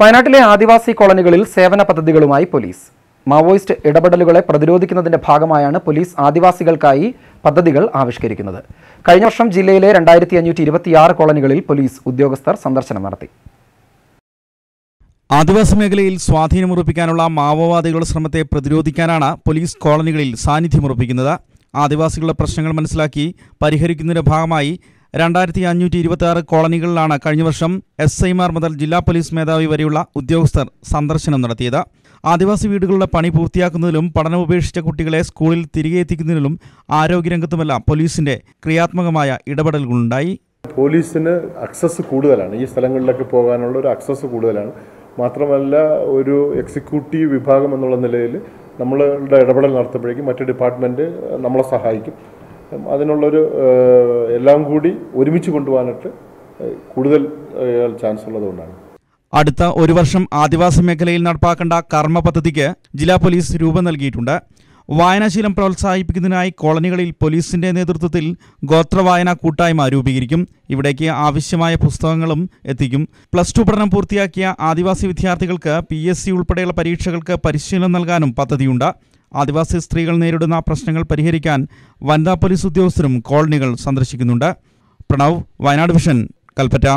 വയനാട്ടിലെ ആദിവാസി കോളനികളിൽ സേവന പദ്ധതികളുമായി police Maoist ഇടപെടലുകളെ പ്രതിരോധിക്കുന്നതിന്റെ ഭാഗമായാണ് പോലീസ് ആദിവാസികൾക്കായി പദ്ധതികൾ ആവിഷ്കരിക്കുന്നത് കഴിഞ്ഞ വർഷം ജില്ലയിലെ രണ്ടായിരത്തി അഞ്ഞൂറ്റി ഇരുപത്തിയാറ് കോളനികളിൽ പോലീസ് ഉദ്യോഗസ്ഥർ സന്ദർശനം നടത്തി ആദിവാസി മേഖലയിൽ സ്വാധീനമുറപ്പിക്കാനുള്ള മാവോവാദികളുടെ ശ്രമത്തെ പ്രതിരോധിക്കാനാണ് പോലീസ് കോളനികളിൽ സാന്നിധ്യമുറപ്പിക്കുന്നത് ആദിവാസികളുടെ പ്രശ്നങ്ങൾ മനസ്സിലാക്കി പരിഹരിക്കുന്നതിന്റെ ഭാഗമായി രണ്ടായിരത്തി അഞ്ഞൂറ്റി ആറ് കോളനികളിലാണ് കഴിഞ്ഞ വർഷം എസ് ഐമാർ മുതൽ ജില്ലാ പോലീസ് മേധാവി വരെയുള്ള ഉദ്യോഗസ്ഥർ സന്ദർശനം നടത്തിയത് ആദിവാസി വീടുകളുടെ പണി പൂർത്തിയാക്കുന്നതിലും പഠനം ഉപേക്ഷിച്ച കുട്ടികളെ സ്കൂളിൽ തിരികെ എത്തിക്കുന്നതിലും ആരോഗ്യരംഗത്തുമെല്ലാം പോലീസിന്റെ ക്രിയാത്മകമായ ഇടപെടലുകളുണ്ടായി പോലീസിന് അക്സസ് കൂടുതലാണ് ഈ സ്ഥലങ്ങളിലൊക്കെ പോകാനുള്ള ഒരു അക്സസ് കൂടുതലാണ് മാത്രമല്ല ഒരു എക്സിക്യൂട്ടീവ് വിഭാഗം എന്നുള്ള നിലയിൽ നമ്മളുടെ ഇടപെടൽ നടത്തുമ്പോഴേക്കും മറ്റ് ഡിപ്പാർട്ട്മെൻറ്റ് നമ്മളെ സഹായിക്കും അതിനുള്ളൊരു എല്ലാം കൂടി ഒരുമിച്ച് കൊണ്ടുപോകാനായിട്ട് കൂടുതൽ ചാൻസ് ഉള്ളതുകൊണ്ടാണ് അടുത്ത ഒരു വർഷം ആദിവാസി മേഖലയിൽ നടപ്പാക്കേണ്ട കർമ്മ പദ്ധതിക്ക് ജില്ലാ പോലീസ് രൂപം നൽകിയിട്ടുണ്ട് വായനാശീലം പ്രോത്സാഹിപ്പിക്കുന്നതിനായി കോളനികളിൽ പോലീസിന്റെ നേതൃത്വത്തിൽ ഗോത്രവായന കൂട്ടായ്മ രൂപീകരിക്കും ഇവിടേക്ക് ആവശ്യമായ പുസ്തകങ്ങളും എത്തിക്കും പ്ലസ് ടു പഠനം പൂർത്തിയാക്കിയ ആദിവാസി വിദ്യാർത്ഥികൾക്ക് പി എസ് സി ഉൾപ്പെടെയുള്ള പരീക്ഷകൾക്ക് പരിശീലനം നൽകാനും പദ്ധതിയുണ്ട് ആദിവാസി സ്ത്രീകൾ നേരിടുന്ന പ്രശ്നങ്ങൾ പരിഹരിക്കാൻ വനിതാ പോലീസ് ഉദ്യോഗസ്ഥരും കോളനികൾ സന്ദർശിക്കുന്നുണ്ട് പ്രണവ് വയനാട് വിഷൻ കൽപ്പറ്റ